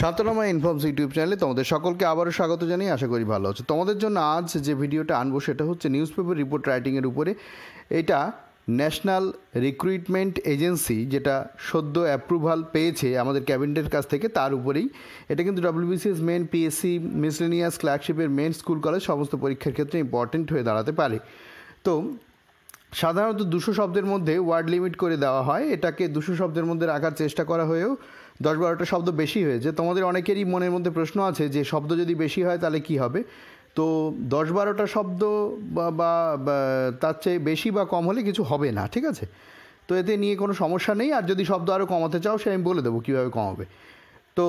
সান্তনামা informs YouTube চ্যানেলে তোমাদের সকলকে আবারও স্বাগত জানিয়ে আশা করি ভালো আছে তোমাদের জন্য আজ যে ভিডিওটা আনবো সেটা হচ্ছে নিউজ পেপার রিপোর্ট রাইটিংয়ের উপরে এটা ন্যাশনাল রিক্রুটমেন্ট এজেন্সি যেটা সদ্য অ্যাপ্রুভাল পেয়েছে আমাদের ক্যাবিনেটের কাছ থেকে তার উপরেই এটা কিন্তু ডব্লিউবিসিএস মেন পিএসসি মিসলেনিয়াস ক্লার্কশিপের মেন স্কুল কলেজ সমস্ত পরীক্ষার ক্ষেত্রে ইম্পর্টেন্ট হয়ে দাঁড়াতে পারে তো সাধারণত দুশো শব্দের মধ্যে ওয়ার্ড লিমিট করে দেওয়া হয় এটাকে দুশো শব্দের মধ্যে রাখার চেষ্টা করা হয়েও দশ বারোটা শব্দ বেশি হয়েছে তোমাদের অনেকেরই মনের মধ্যে প্রশ্ন আছে যে শব্দ যদি বেশি হয় তাহলে কি হবে তো দশ বারোটা শব্দ বা তার চেয়ে বেশি বা কম হলে কিছু হবে না ঠিক আছে তো এতে নিয়ে কোনো সমস্যা নেই আর যদি শব্দ আরও কমাতে চাও সে আমি বলে দেবো কীভাবে কমাবে তো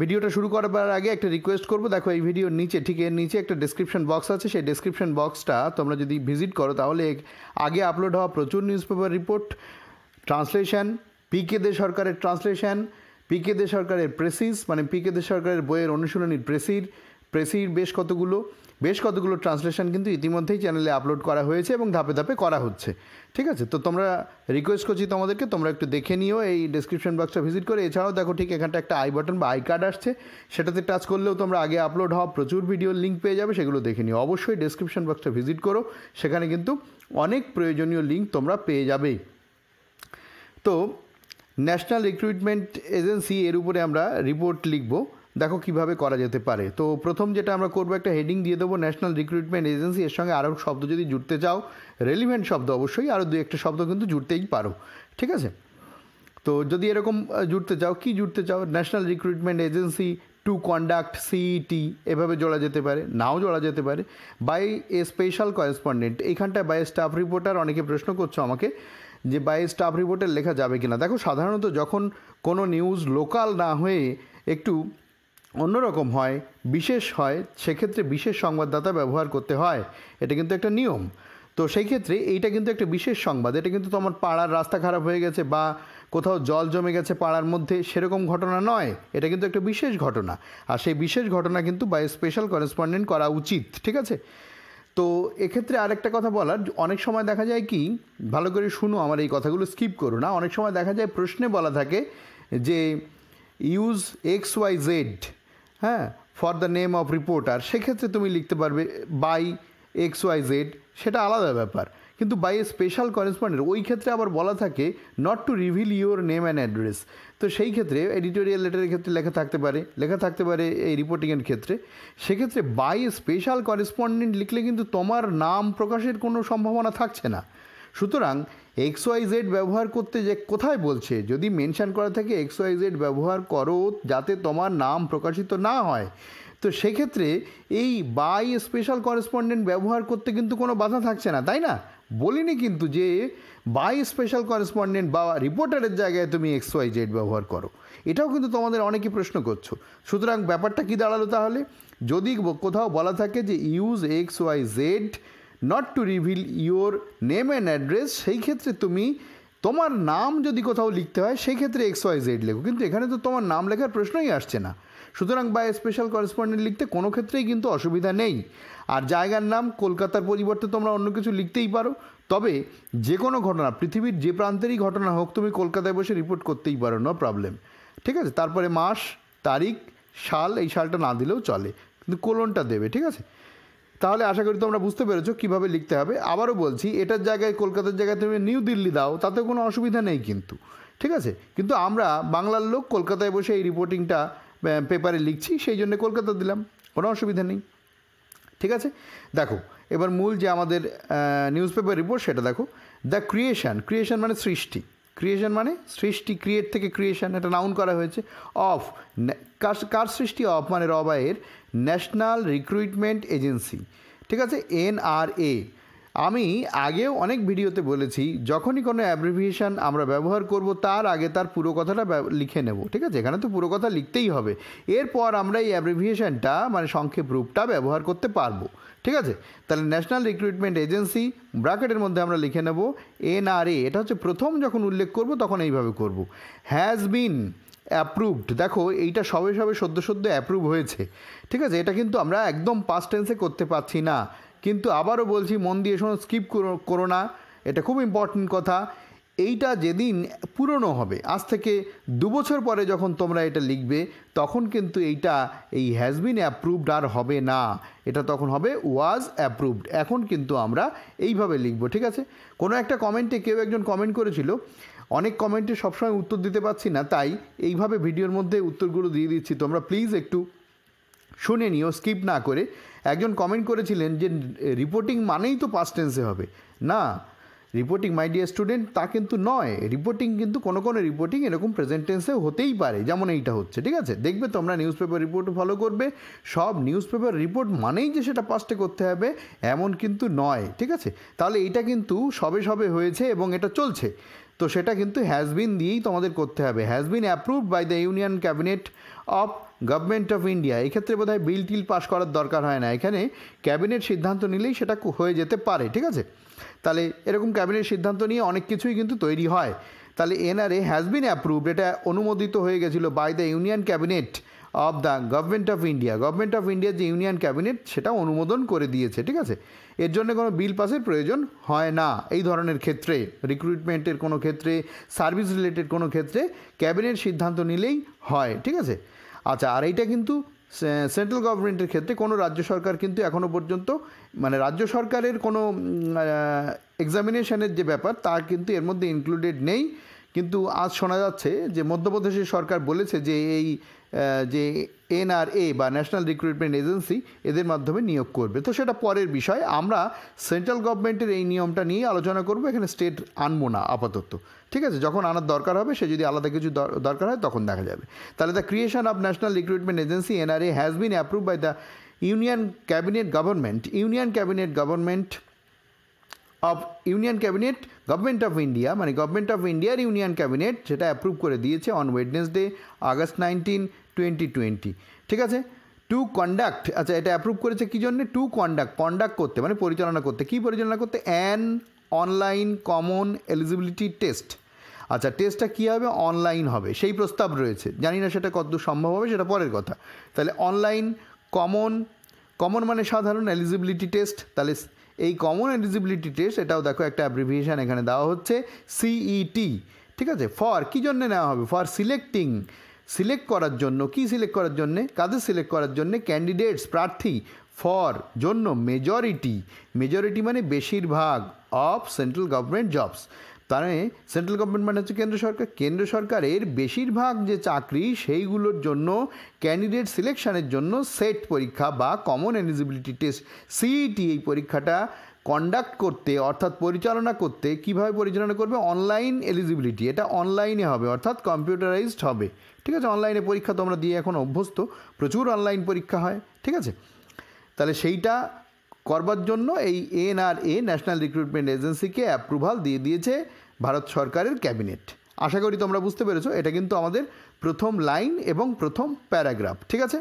ভিডিওটা শুরু করার আগে একটা রিকোয়েস্ট করবো দেখো এই ভিডিওর নিচে ঠিক এর নিচে একটা ডিসক্রিপশন বক্স আছে সেই ডিসক্রিপশন বক্সটা তোমরা যদি ভিজিট করো তাহলে আগে আপলোড হওয়া প্রচুর newspaper report translation P K De সরকারের ট্রান্সলেশন পিকে দে সরকারের প্রেসিস মানে পিকে দে সরকারের বইয়ের অনুশীলনীর প্রেসির প্রেসির বেশ কতগুলো বেশ কতগুলো ট্রান্সলেশন কিন্তু ইতিমধ্যেই চ্যানেলে আপলোড করা হয়েছে এবং ধাপে ধাপে করা হচ্ছে ঠিক আছে তো তোমরা রিকোয়েস্ট করছি তোমাদেরকে তোমরা একটু দেখে নিও এই ডিসক্রিপশন বক্সটা ভিজিট করে এছাড়াও দেখো ঠিক এখানটা একটা আই বাটন বা আই কার্ড আসছে সেটাতে টাচ করলেও তোমরা আগে আপলোড হওয়া প্রচুর ভিডিওর লিঙ্ক পেয়ে যাবে সেগুলো দেখে নিও অবশ্যই ডিসক্রিপশন বক্সটা ভিজিট করো সেখানে কিন্তু অনেক প্রয়োজনীয় লিঙ্ক তোমরা পেয়ে যাবে তো ন্যাশনাল রিক্রুটমেন্ট এজেন্সি এর উপরে আমরা রিপোর্ট লিখব দেখো কিভাবে করা যেতে পারে তো প্রথম যেটা আমরা করবো একটা হেডিং দিয়ে দেবো ন্যাশনাল রিক্রুটমেন্ট এজেন্সি এর সঙ্গে আরও শব্দ যদি জুড়তে চাও রেলিভেন্ট শব্দ অবশ্যই আরও দু একটা শব্দ কিন্তু জুড়তেই পারো ঠিক আছে তো যদি এরকম জুড়তে চাও কি জুড়তে চাও national recruitment agency to conduct CET এভাবে জোড়া যেতে পারে নাও জোড়া যেতে পারে বাই এ স্পেশাল করেসপন্ডেন্ট এইখানটায় বাই স্টাফ রিপোর্টার অনেকে প্রশ্ন করছো আমাকে যে বাই স্টাফ রিপোর্টের লেখা যাবে কি না দেখো সাধারণত যখন কোনো নিউজ লোকাল না হয়ে একটু অন্যরকম হয় বিশেষ হয় সেক্ষেত্রে বিশেষ সংবাদদাতা ব্যবহার করতে হয় এটা কিন্তু একটা নিয়ম তো সেই ক্ষেত্রে এইটা কিন্তু একটা বিশেষ সংবাদ এটা কিন্তু তোমার পাড়ার রাস্তা খারাপ হয়ে গেছে বা কোথাও জল জমে গেছে পাড়ার মধ্যে সেরকম ঘটনা নয় এটা কিন্তু একটা বিশেষ ঘটনা আর সেই বিশেষ ঘটনা কিন্তু বাই স্পেশাল করেসপন্ডেন্ট করা উচিত ঠিক আছে তো এক্ষেত্রে আরেকটা কথা বলার অনেক সময় দেখা যায় কি ভালো করে শুনো আমার এই কথাগুলো স্কিপ করো না অনেক সময় দেখা যায় প্রশ্নে বলা থাকে যে ইউজ এক্স ওয়াই জেড হ্যাঁ for the name of reporter সেক্ষেত্রে তুমি লিখতে পারবে বাই এক্স ওয়াই জেড সেটা আলাদা ব্যাপার কিন্তু বাই এ স্পেশাল করেসপন্ডেন্ট ওই ক্ষেত্রে আবার বলা থাকে not to reveal your name and address তো সেই ক্ষেত্রে এডিটোরিয়াল লেটারের ক্ষেত্রে লেখা থাকতে পারে লেখা থাকতে পারে এই রিপোর্টিংয়ের ক্ষেত্রে সেক্ষেত্রে বাই স্পেশাল করেসপন্ডেন্ট লিখলে কিন্তু তোমার নাম প্রকাশের কোনো সম্ভাবনা থাকছে না সুতরাং এক্স ওয়াই জেড ব্যবহার করতে যে কোথায় বলছে যদি মেনশান করা থাকে এক্স ওয়াই জেড ব্যবহার করো যাতে তোমার নাম প্রকাশিত না হয় তো সেক্ষেত্রে এই বাই স্পেশাল করেসপন্ডেন্ট ব্যবহার করতে কিন্তু কোনো বাধা থাকছে না তাই না বলিনি কিন্তু যে বাই স্পেশাল করেসপন্ডেন্ট বা রিপোর্টারের জায়গায় তুমি এক্স ওয়াই জেড ব্যবহার করো এটাও কিন্তু তোমাদের অনেকে প্রশ্ন করছো সুতরাং ব্যাপারটা কি দাঁড়ালো তাহলে যদি কোথাও বলা থাকে যে use X Y Z not to reveal your name and address সেই ক্ষেত্রে তুমি তোমার নাম যদি কোথাও লিখতে হয় সেই ক্ষেত্রে এক্স ওয়াই জেড লেখো কিন্তু এখানে তো তোমার নাম লেখার প্রশ্নই আসছে না সুতরাং বা স্পেশাল করেসপন্ডেন্ট লিখতে কোনো ক্ষেত্রেই কিন্তু অসুবিধা নেই আর জায়গার নাম কলকাতার পরিবর্তে তোমরা অন্য কিছু লিখতেই পারো তবে যে কোনো ঘটনা পৃথিবীর যে প্রান্তেরই ঘটনা হোক তুমি কলকাতায় বসে রিপোর্ট করতেই পারো নো প্রবলেম ঠিক আছে তারপরে মাস তারিখ সাল এই সালটা না দিলেও চলে কিন্তু কোলনটা দেবে ঠিক আছে তাহলে আশা করি তোমরা বুঝতে পেরেছো কীভাবে লিখতে হবে আবারও বলছি এটার জায়গায় কলকাতার জায়গায় তুমি নিউ দিল্লি দাও তাতে কোনো অসুবিধা নেই কিন্তু ঠিক আছে কিন্তু আমরা বাংলার লোক কলকাতায় বসে এই রিপোর্টিংটা পেপারে লিখছি সেই জন্য কলকাতা দিলাম কোনো অসুবিধা নেই ঠিক আছে দেখো এবার মূল যে আমাদের নিউজ পেপার রিপোর্ট সেটা দেখো দ্য ক্রিয়েশন ক্রিয়েশন মানে সৃষ্টি ক্রিয়েশন মানে সৃষ্টি ক্রিয়েট থেকে ক্রিয়েশন এটা নাউন করা হয়েছে অফ কার সৃষ্টি অফ মানে রবায়ের ন্যাশনাল রিক্রুটমেন্ট এজেন্সি ঠিক আছে এনআরএ আমি আগেও অনেক ভিডিওতে বলেছি যখনই কোনো অ্যাব্রিভিয়েশান আমরা ব্যবহার করব তার আগে তার পুরো কথাটা লিখে নেব ঠিক আছে এখানে তো পুরো কথা লিখতেই হবে এরপর আমরা এই অ্যাব্রিভিয়েশানটা মানে সংক্ষেপ রূপটা ব্যবহার করতে পারবো ঠিক আছে তাহলে ন্যাশনাল রিক্রুটমেন্ট এজেন্সি ব্র্যাকেটের মধ্যে আমরা লিখে নেব এনআরএ এটা হচ্ছে প্রথম যখন উল্লেখ করব তখন এইভাবে করব হ্যাজ বিন অ্যাপ্রুভড দেখো এইটা সবে সবে সদ্য সদ্য অ্যাপ্রুভ হয়েছে ঠিক আছে এটা কিন্তু আমরা একদম পাস্ট টেন্সে করতে পারছি না কিন্তু আবারও বলছি মন দিয়ে শোনো স্কিপ করো না এটা খুব ইম্পর্টেন্ট কথা এইটা যেদিন পুরনো হবে আজ থেকে দু বছর পরে যখন তোমরা এটা লিখবে তখন কিন্তু এইটা এই হ্যাজ বিন অ্যাপ্রুভড আর হবে না এটা তখন হবে ওয়াজ অ্যাপ্রুভড এখন কিন্তু আমরা এইভাবে লিখবো ঠিক আছে কোনো একটা কমেন্টে কেউ একজন কমেন্ট করেছিল অনেক কমেন্টে সবসময় উত্তর দিতে পারছি না তাই এইভাবে ভিডিওর মধ্যে উত্তরগুলো দিয়ে দিচ্ছি তোমরা প্লিজ একটু শুনে নিও স্কিপ না করে একজন কমেন্ট করেছিলেন যে রিপোর্টিং মানেই তো পাস্ট টেন্সে হবে না রিপোর্টিং মাই ডিয়ার স্টুডেন্ট তা কিন্তু নয় রিপোর্টিং কিন্তু কোনো কোনো রিপোর্টিং এরকম প্রেজেন্ট টেন্সে হতেই পারে যেমন এইটা হচ্ছে ঠিক আছে দেখবে তোমরা নিউজ পেপার রিপোর্ট ফলো করবে সব নিউজ পেপার রিপোর্ট মানেই যে সেটা পাস্টে করতে হবে এমন কিন্তু নয় ঠিক আছে তাহলে এটা কিন্তু সবে সবে হয়েছে এবং এটা চলছে তো সেটা কিন্তু হ্যাজবিন দিয়েই তোমাদের করতে হবে has been approved by the union cabinet of government of India এক্ষেত্রে বোধ হয় বিল টিল পাশ করার দরকার হয় না এখানে ক্যাবিনেট সিদ্ধান্ত নিলেই সেটা হয়ে যেতে পারে ঠিক আছে তাহলে এরকম ক্যাবিনেট সিদ্ধান্ত নিয়ে অনেক কিছুই কিন্তু তৈরি হয় তাহলে এনআরএ হ্যাজ বিন অ্যাপ্রুভড এটা অনুমোদিত হয়ে গেছিলো by the union cabinet of the government of India government of ইন্ডিয়ার যে ইউনিয়ন ক্যাবিনেট সেটা অনুমোদন করে দিয়েছে ঠিক আছে এর জন্য কোনো বিল পাসের প্রয়োজন হয় না এই ধরনের ক্ষেত্রে রিক্রুটমেন্টের কোনো ক্ষেত্রে সার্ভিস রিলেটেড কোনো ক্ষেত্রে ক্যাবিনেট সিদ্ধান্ত নিলেই হয় ঠিক আছে আচ্ছা আর এইটা কিন্তু সেন্ট্রাল গভর্নমেন্টের ক্ষেত্রে কোনো রাজ্য সরকার কিন্তু এখনও পর্যন্ত মানে রাজ্য সরকারের কোনো এক্সামিনেশনের যে ব্যাপার তা কিন্তু এর মধ্যে ইনক্লুডেড নেই কিন্তু আজ শোনা যাচ্ছে যে মধ্যপ্রদেশের সরকার বলেছে যে এই যে এনআরএ বা ন্যাশনাল রিক্রুটমেন্ট এজেন্সি এদের মাধ্যমে নিয়োগ করবে তো সেটা পরের বিষয় আমরা সেন্ট্রাল গভর্নমেন্টের এই নিয়মটা নিয়ে আলোচনা করব এখানে স্টেট আনবো না আপাতত ঠিক আছে যখন আনার দরকার হবে সে যদি আলাদা কিছু দরকার হয় তখন দেখা যাবে তাহলে the creation of national recruitment agency NRA has been approve by the union cabinet government union cabinet government of union cabinet government of India মানে গভর্নমেন্ট অফ ইন্ডিয়ার ইউনিয়ন ক্যাবিনেট সেটা অ্যাপ্রুভ করে দিয়েছে on Wednesday August nineteen twenty twenty ঠিক আছে to conduct আচ্ছা এটা approve করেছে কী জন্যে টু কন্ডাক্ট কন্ডাক্ট করতে মানে পরিচালনা করতে কী পরিচালনা করতে an online common eligibility test আচ্ছা টেস্টটা কী হবে অনলাইন হবে সেই প্রস্তাব রয়েছে জানি না সেটা কতদূর সম্ভব হবে সেটা পরের কথা তাহলে অনলাইন কমন কমন মানে সাধারণ এলিজিবিলিটি টেস্ট তাহলে এই কমন এলিজিবিলিটি টেস্ট এটাও দেখো একটা অ্যাব্রিভিয়েশান এখানে দেওয়া হচ্ছে সিইটি e ঠিক আছে ফর কী জন্যে নেওয়া হবে ফর সিলেক্টিং সিলেক্ট করার জন্য কি সিলেক্ট করার জন্যে কাদের সিলেক্ট করার জন্যে ক্যান্ডিডেটস প্রার্থী ফর জন্য মেজরিটি মেজরিটি মানে বেশিরভাগ অফ সেন্ট্রাল গভর্নমেন্ট জবস তার মানে সেন্ট্রাল গভর্নমেন্ট মানে হচ্ছে কেন্দ্র সরকার কেন্দ্র সরকারের বেশিরভাগ যে চাকরি সেইগুলোর জন্য ক্যান্ডিডেট সিলেকশানের জন্য সেট পরীক্ষা বা কমন এলিজিবিলিটি টেস্ট সিইটি এই পরীক্ষাটা কন্ডাক্ট করতে অর্থাৎ পরিচালনা করতে কিভাবে পরিচালনা করবে অনলাইন এলিজিবিলিটি এটা অনলাইনে হবে অর্থাৎ কম্পিউটারাইজড হবে ঠিক আছে অনলাইনে পরীক্ষা তোমরা দিয়ে এখন অভ্যস্ত প্রচুর অনলাইন পরীক্ষা হয় ঠিক আছে তাহলে সেইটা করবার জন্য এই এনআরএ ন্যাশনাল রিক্রুটমেন্ট এজেন্সিকে অ্যাপ্রুভাল দিয়ে দিয়েছে ভারত সরকারের ক্যাবিনেট আশা করি তোমরা বুঝতে পেরেছো এটা কিন্তু আমাদের প্রথম লাইন এবং প্রথম প্যারাগ্রাফ ঠিক আছে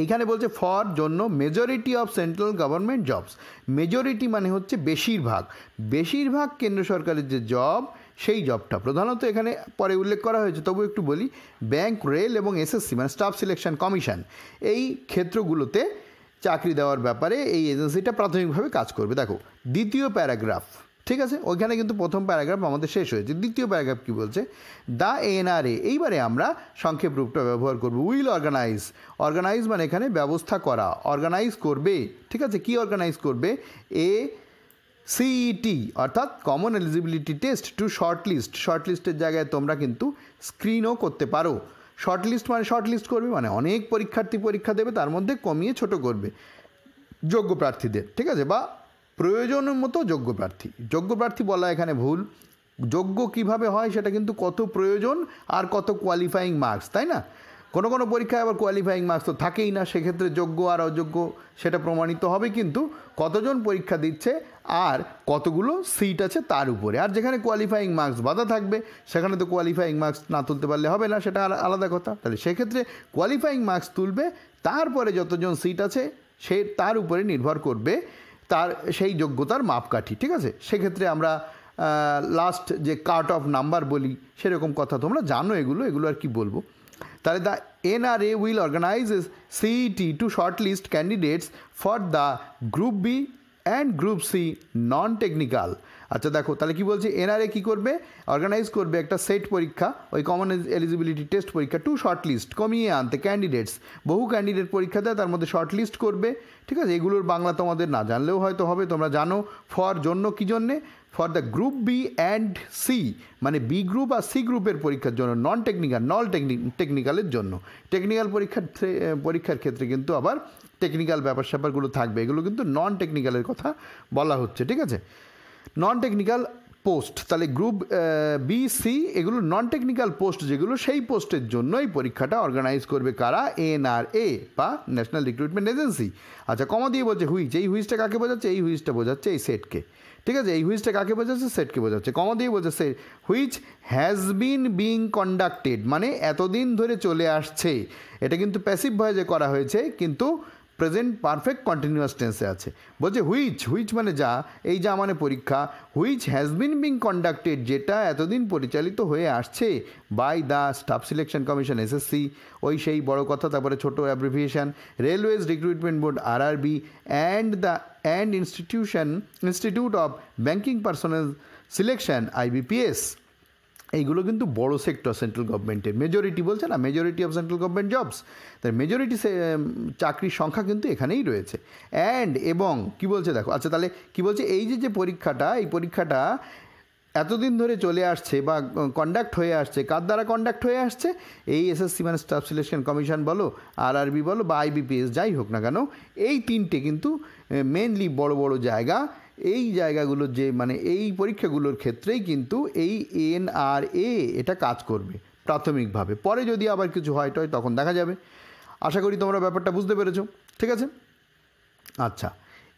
এইখানে বলছে ফর জন্য majority of central government jobs majority মানে হচ্ছে বেশিরভাগ বেশিরভাগ কেন্দ্র সরকারের যে জব সেই জবটা প্রধানত এখানে পরে উল্লেখ করা হয়েছে তবু একটু বলি ব্যাংক রেল এবং এসএসসি মানে স্টাফ সিলেকশন কমিশন এই ক্ষেত্রগুলোতে চাকরি দেওয়ার ব্যাপারে এই এজেন্সিটা প্রাথমিকভাবে কাজ করবে দেখো দ্বিতীয় প্যারাগ্রাফ ঠিক আছে ওইখানে কিন্তু প্রথম প্যারাগ্রাফ আমাদের শেষ হয়েছে দ্বিতীয় প্যারাগ্রাফ কি বলছে দ্য এনআরএ এইবারে আমরা সংক্ষেপ রূপটা ব্যবহার করব উইল অর্গানাইজ অর্গানাইজ মানে এখানে ব্যবস্থা করা অর্গানাইজ করবে ঠিক আছে কি অর্গানাইজ করবে এ সিইটি অর্থাৎ common eligibility test to shortlist শর্টলিস্টের জায়গায় তোমরা কিন্তু স্ক্রিনও করতে পারো শর্টলিস্ট মানে শর্টলিস্ট করবে মানে অনেক পরীক্ষার্থী পরীক্ষা দেবে তার মধ্যে কমিয়ে ছোট করবে যোগ্য প্রার্থীদের ঠিক আছে বা প্রয়োজন মতো যোগ্য প্রার্থী যোগ্য প্রার্থী বলা এখানে ভুল যোগ্য কিভাবে হয় সেটা কিন্তু কত প্রয়োজন আর কত কোয়ালিফাইং মার্কস তাই না কোনো কোনো পরীক্ষায় আবার কোয়ালিফাইং মার্কস তো থাকেই না সেক্ষেত্রে যোগ্য আর অযোগ্য সেটা প্রমাণিত হবে কিন্তু কতজন পরীক্ষা দিচ্ছে আর কতগুলো সিট আছে তার উপরে আর যেখানে কোয়ালিফাইং মার্কস বাধা থাকবে সেখানে তো কোয়ালিফাইং মার্কস না তুলতে পারলে হবে না সেটা আলাদা কথা তাহলে সেক্ষেত্রে কোয়ালিফাইং মার্কস তুলবে তারপরে যতজন সিট আছে সে তার উপরে নির্ভর করবে তার সেই যোগ্যতার মাপকাঠি ঠিক আছে সেক্ষেত্রে আমরা লাস্ট যে কাট অফ নাম্বার বলি সেরকম কথা তোমরা জানো এগুলো এগুলো আর কি বলবো তাহলে the NRA will organise CET to shortlist candidates for the group B and group C non technical আচ্ছা দেখো তাহলে কি বলছে এনআরএ কি করবে অর্গানাইজ করবে একটা সেট পরীক্ষা ওই কমন এলিজিবিলিটি টেস্ট পরীক্ষা টু শর্ট লিস্ট কমিয়ে আনতে ক্যান্ডিডেটস বহু ক্যান্ডিডেট পরীক্ষা দেয় তার মধ্যে শর্ট লিস্ট করবে ঠিক আছে এগুলোর বাংলা তোমাদের না জানলেও হয়তো হবে তোমরা জানো ফর জন্য কী জন্যে for the group B and C মানে বি গ্রুপ আর সি গ্রুপের পরীক্ষার জন্য নন টেকনিক্যাল নন টেকনিক্যালের জন্য টেকনিক্যাল পরীক্ষার পরীক্ষার ক্ষেত্রে কিন্তু আবার টেকনিক্যাল ব্যাপার স্যাপারগুলো থাকবে এগুলো কিন্তু নন টেকনিক্যালের কথা বলা হচ্ছে ঠিক আছে নন টেকনিক্যাল পোস্ট তাহলে গ্রুপ বি সি এগুলো নন টেকনিক্যাল পোস্ট যেগুলো সেই পোস্টের জন্য এই পরীক্ষাটা অর্গানাইজ করবে কারা এনআরএ বা ন্যাশনাল রিক্রুটমেন্ট এজেন্সি আচ্ছা কমা দিয়ে বলছে হুইচ এই হুইচটা কাকে বোঝাচ্ছে এই হুইচটা বোঝাচ্ছে এই সেটকে ঠিক আছে এই হুইচটা কাকে বোঝাচ্ছে সেটকে বোঝাচ্ছে কমা দিয়ে বলছে CET which has been being conducted মানে এতদিন ধরে চলে আসছে এটা কিন্তু প্যাসিভ ভয়ে যে করা হয়েছে কিন্তু প্রেজেন্ট পারফেক্ট কন্টিনিউয়াস টেন্সে আছে বলছে হুইচ হুইচ মানে যা এই যা মানে পরীক্ষা which has been being conducted যেটা এতদিন পরিচালিত হয়ে আসছে by the staff selection commission SSC ওই সেই বড় কথা তারপরে ছোট abbreviation railways recruitment board R B and the and institution institute of banking personal selection IBPS এইগুলো কিন্তু বড় সেক্টর সেন্ট্রাল গভর্নমেন্টের মেজরিটি বলছে না majority of central government jobs তাই মেজরিটি চাকরির সংখ্যা কিন্তু এখানেই রয়েছে অ্যান্ড এবং কি বলছে দেখো আচ্ছা তাহলে কি বলছে এই যে যে পরীক্ষাটা এই পরীক্ষাটা এতদিন ধরে চলে আসছে বা কন্ডাক্ট হয়ে আসছে কার দ্বারা কন্ডাক্ট হয়ে আসছে এই এসএসসি মানে স্টাফ সিলেকশন কমিশন বলো আর আরবি বলো বা আইবিপিএস যাই হোক না কেন এই তিনটে কিন্তু মেনলি বড় বড় জায়গা এই জায়গাগুলোর যে মানে এই পরীক্ষাগুলোর ক্ষেত্রেই কিন্তু এই এনআরএ এটা কাজ করবে প্রাথমিকভাবে পরে যদি আবার কিছু হয় টয় তখন দেখা যাবে আশা করি তোমরা ব্যাপারটা বুঝতে পেরেছ ঠিক আছে আচ্ছা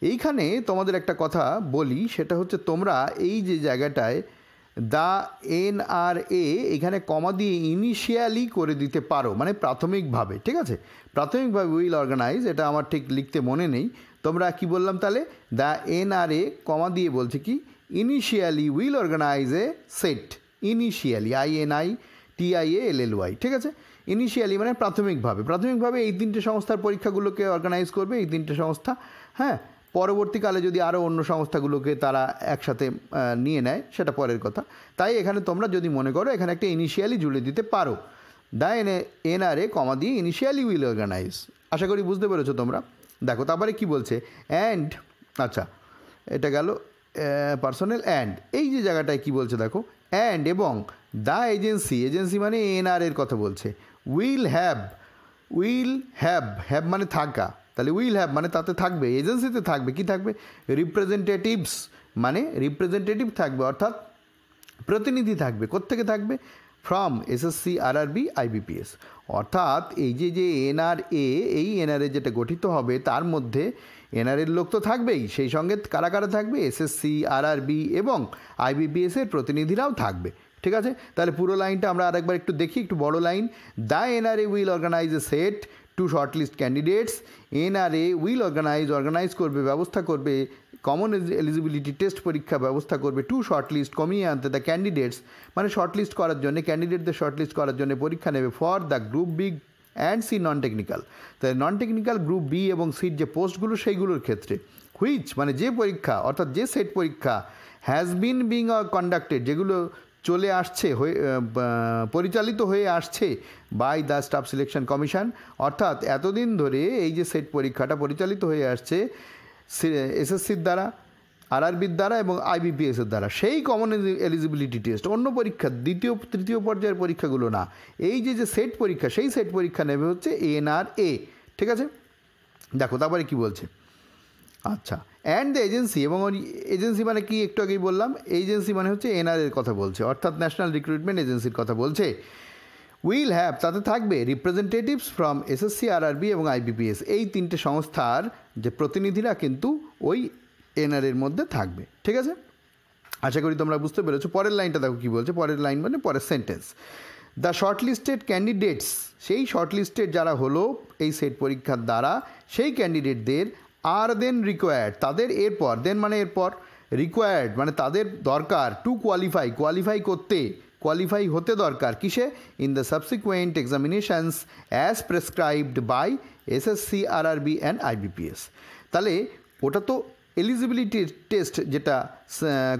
এইখানে তোমাদের একটা কথা বলি সেটা হচ্ছে তোমরা এই যে জায়গাটায় দ্য এনআরএ এখানে কমা দিয়ে ইনিশিয়ালি করে দিতে পারো মানে প্রাথমিকভাবে ঠিক আছে প্রাথমিকভাবে উইল অর্গানাইজ এটা আমার ঠিক লিখতে মনে নেই তোমরা কি বললাম তাহলে দ্য এনআরএ কমা দিয়ে বলছে কি initially will organise a CET initially I N I T I A L L Y ঠিক আছে ইনিশিয়ালি মানে প্রাথমিকভাবে প্রাথমিকভাবে এই তিনটে সংস্থার পরীক্ষাগুলোকে অর্গানাইজ করবে এই তিনটে সংস্থা হ্যাঁ পরবর্তীকালে যদি আরও অন্য সংস্থাগুলোকে তারা একসাথে নিয়ে নেয় সেটা পরের কথা তাই এখানে তোমরা যদি মনে করো এখানে একটা ইনিশিয়ালি জুড়ে দিতে পারো দ্য এন এনআরএ কমা দিয়ে ইনিশিয়ালি উইল অর্গানাইজ আশা করি বুঝতে পেরেছো তোমরা দেখো তারপরে কি বলছে অ্যান্ড আচ্ছা এটা গেল পার্সোনাল অ্যান্ড এই যে জায়গাটায় কি বলছে দেখো অ্যান্ড এবং দ্য এজেন্সি এজেন্সি মানে এনআরএর কথা বলছে will have will have have মানে থাকা তাহলে উইল হ্যাভ মানে তাতে থাকবে এজেন্সিতে থাকবে কি থাকবে রিপ্রেজেন্টেটিভস মানে রিপ্রেজেন্টেটিভ থাকবে অর্থাৎ প্রতিনিধি থাকবে কোত্থেকে থাকবে ফ্রম এসএসসি আরআরবি আইবিপিএস অর্থাৎ এই যে যে এনআরএ এই এনআরএ যেটা গঠিত হবে তার মধ্যে এনআরএর লোক তো থাকবেই সেই সঙ্গে কারা কারা থাকবে এসএসসি আরআরবি এবং আইবিপিএসের প্রতিনিধিরাও থাকবে ঠিক আছে তাহলে পুরো লাইনটা আমরা আরেকবার একটু দেখি একটু বড় line the NRA will organise a CET to shortlist candidates NRA will organise organise করবে ব্যবস্থা করবে কমন এলিজিবিলিটি টেস্ট পরীক্ষা ব্যবস্থা করবে টু শর্টলিস্ট কমিয়ে আনতে দ্য ক্যান্ডিডেটস মানে শর্টলিস্ট করার জন্য ক্যান্ডিডেটদের শর্টলিস্ট করার জন্য পরীক্ষা নেবে for the group B and C non technical তাই নন টেকনিক্যাল গ্রুপ বি এবং সির যে পোস্টগুলো সেইগুলোর ক্ষেত্রে হুইচ মানে যে পরীক্ষা অর্থাৎ যে সেট পরীক্ষা হ্যাজ বিন বিং কন্ডাক্টেড যেগুলো চলে আসছে হয়ে পরিচালিত হয়ে আসছে by the staff selection commission অর্থাৎ এতদিন ধরে এই যে সেট পরীক্ষাটা পরিচালিত হয়ে আসছে এসএসসির দ্বারা আরআরবির দ্বারা এবং আইবিপিএসের দ্বারা সেই কমন এলিজিবিলিটি টেস্ট অন্য পরীক্ষা দ্বিতীয় তৃতীয় পর্যায়ের পরীক্ষাগুলো না এই যে যে সেট পরীক্ষা সেই সেট পরীক্ষা নেবে হচ্ছে এনআরএ ঠিক আছে দেখো তারপরে কি বলছে আচ্ছা অ্যান্ড দ্য এজেন্সি এবং ওই এজেন্সি মানে কি একটু আগেই বললাম এজেন্সি মানে হচ্ছে এনআরএর কথা বলছে অর্থাৎ ন্যাশনাল রিক্রুটমেন্ট এজেন্সির কথা বলছে উইল হ্যাভ তাতে থাকবে রিপ্রেজেন্টেটিভস ফ্রম এসএসসি আরআরবি এবং আইবিপিএস এই তিনটে সংস্থার যে প্রতিনিধিরা কিন্তু ওই এনআরএর মধ্যে থাকবে ঠিক আছে আশা করি তোমরা বুঝতে পেরেছো পরের লাইনটা দেখো কী বলছে পরের লাইন মানে পরের sentence the shortlisted candidates সেই শর্ট লিস্টেড যারা হলো এই সেট পরীক্ষার দ্বারা সেই ক্যান্ডিডেটদের আর দেন রিকোয়ার্ড তাদের এরপর দেন মানে এরপর রিকোয়ার্ড মানে তাদের দরকার টু কোয়ালিফাই কোয়ালিফাই করতে কোয়ালিফাই হতে দরকার কিসে in the subsequent examinations as prescribed by SSC R RB and IBPS তাহলে ওটা তো এলিজিবিলিটি টেস্ট যেটা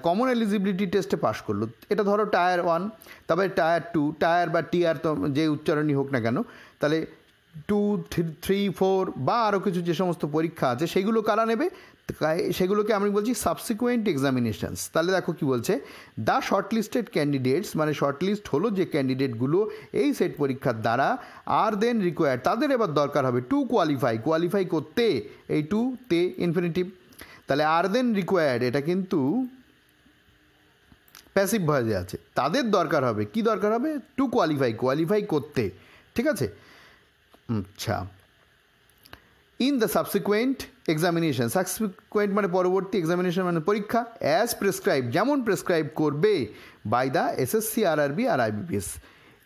কমন এলিজিবিলিটি টেস্টে পাশ করলো এটা ধরো টায়ার ওয়ান তারপরে টায়ার টু টায়ার বা টিয়ার তো যে উচ্চারণই হোক না কেন তাহলে টু থ্রি ফোর বা আরও কিছু যে সমস্ত পরীক্ষা আছে সেগুলো কারা নেবে সেগুলোকে আমি বলছি সাবসিকুয়েন্ট এক্সামিনেশানস তাহলে দেখো কি বলছে দ্য শর্টলিস্টেড ক্যান্ডিডেটস মানে শর্টলিস্ট হলো যে ক্যান্ডিডেটগুলো এই সেট পরীক্ষার দ্বারা আর দেন রিকোয়ার্ড তাদের এবার দরকার হবে টু কোয়ালিফাই কোয়ালিফাই করতে এই টু তে ইনফিনিটিভ তাহলে আর দেন রিকোয়ার্ড এটা কিন্তু প্যাসিভ ভয়েজে আছে তাদের দরকার হবে কি দরকার হবে টু কোয়ালিফাই কোয়ালিফাই করতে ঠিক আছে আচ্ছা in the subsequent examination subsequent মানে পরবর্তী এক্সামিনেশন মানে পরীক্ষা অ্যাজ প্রেসক্রাইব যেমন প্রেসক্রাইব করবে by the SSC R RB আর আইবিপিএস